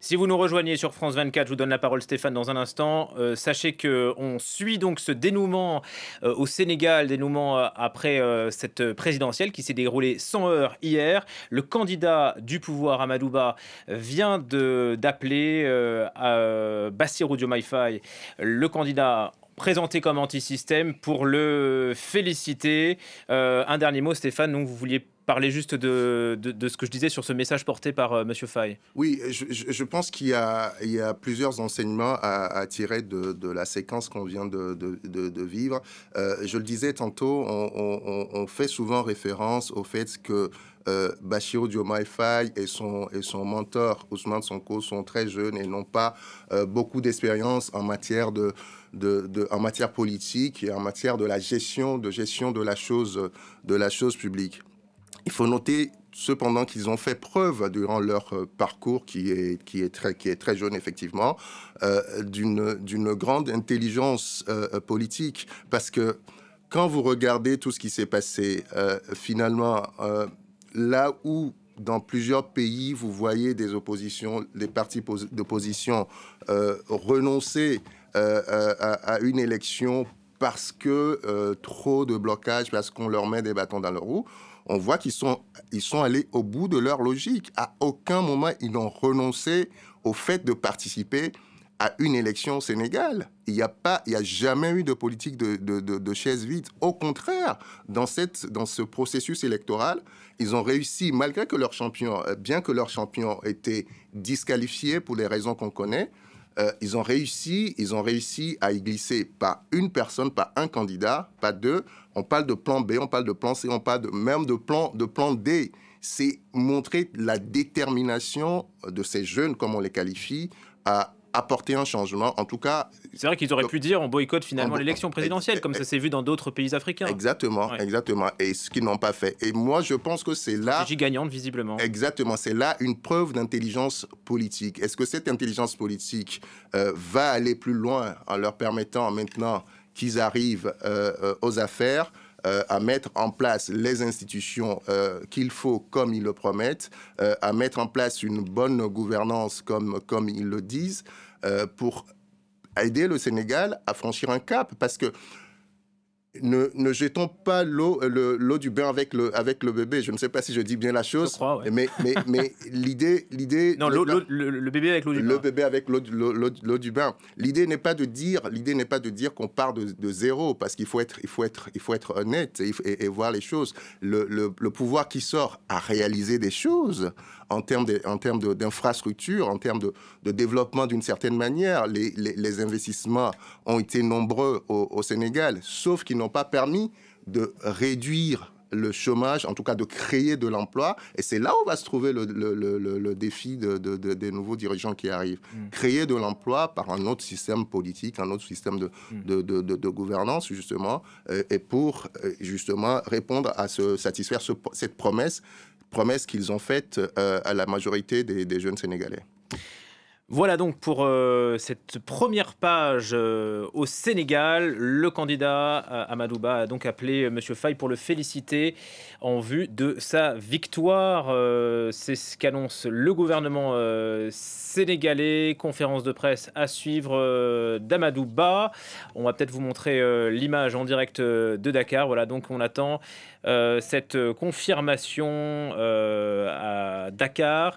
Si vous nous rejoignez sur France 24, je vous donne la parole Stéphane dans un instant. Euh, sachez que on suit donc ce dénouement euh, au Sénégal, dénouement euh, après cette présidentielle qui s'est déroulée sans heures hier. Le candidat du pouvoir Amadouba vient d'appeler à Bassirou Diomaye le candidat présenté comme anti-système pour le féliciter. un dernier mot Stéphane, vous vouliez parler juste de, ce que je disais sur ce message porté par euh, Monsieur Fay. Oui, je, pense qu'il y, a, plusieurs enseignements à, tirer de, la séquence qu'on vient de, vivre. Euh, je le disais tantôt, on, fait souvent référence au fait que euh, Bachirou Faye et son, et son mentor Ousmane Sonko sont très jeunes et n'ont pas euh, beaucoup d'expérience en matière de, de, de, en matière politique et en matière de la gestion de gestion de la chose de la chose publique. Il faut noter cependant qu'ils ont fait preuve durant leur euh, parcours, qui est, qui est, très, qui est très jeune effectivement, euh, d'une grande intelligence euh, euh, politique. Parce que quand vous regardez tout ce qui s'est passé, finalement, là où dans plusieurs pays, vous voyez des oppositions, des partis d'opposition renoncer à, à, une élection parce que euh, trop de blocages, parce qu'on leur met des bâtons dans le roue, on voit qu'ils sont, allés au bout de leur logique. À aucun moment, ils n'ont renoncé au fait de participer à une élection au Il n'y a, jamais eu de politique de, de, de, chaise vide. Au contraire, dans, ce processus électoral, ils ont réussi, malgré que leur champion, bien que leur champion disqualifié pour les raisons qu'on connaît, euh, ils ont réussi, ils ont réussi à y glisser pas une personne, pas un candidat, pas deux. On parle de plan B, on parle de plan C, on parle de, même de plan, de plan D. C'est montrer la détermination de ces jeunes, comme on les qualifie, à apporter un changement. En tout cas. C'est vrai qu'ils auraient pu dire on boycotte finalement l'élection présidentielle, comme ça s'est vu dans d'autres pays africains. Exactement, exactement. Et ce qu'ils n'ont pas fait. Et moi, je pense que c'est là. Stratégie gagnante, visiblement. Exactement. C'est là une preuve d'intelligence politique. Est-ce que cette intelligence politique euh, va aller plus loin en leur permettant maintenant qu'ils arrivent euh, euh, aux affaires à mettre en place les institutions qu'il faut comme ils le promettent, à mettre en place une bonne gouvernance comme, comme ils le disent, euh, pour aider le Sénégal à franchir un cap. Parce que ne, jetons pas l'eau euh, le, du bain avec le, avec le bébé. Je ne sais pas si je dis bien la chose, mais, mais, l'idée... l'idée non, le, bébé avec l'eau du bain. Le bébé avec l'eau du bain. L'idée n'est pas de dire, l'idée n'est pas de dire qu'on part de, zéro, parce qu'il faut être, il faut être, il faut être honnête et, voir les choses. Le, pouvoir qui sort à réaliser des choses en termes d'infrastructures, en termes de, en de, de développement d'une certaine manière. Les, les, investissements ont été nombreux au, au Sénégal, sauf qu'ils n'ont pas permis de réduire le chômage, en tout cas de créer de l'emploi. Et c'est là où va se trouver le, défi des nouveaux dirigeants qui arrivent. Mm. Créer de l'emploi par un autre système politique, un autre système de, mm. gouvernance, justement, euh, et, pour euh, justement répondre à ce, satisfaire cette promesse, promesse qu'ils ont faite euh, à la majorité des jeunes Sénégalais. Voilà donc pour euh, cette première page euh, au Sénégal. Le candidat euh, Amadouba a donc appelé M. Fay pour le féliciter en vue de sa victoire. C'est ce qu'annonce le gouvernement sénégalais. Conférence de presse à suivre d'Amadouba. On va peut-être vous montrer l'image en direct de Dakar. Voilà donc on attend cette confirmation à Dakar.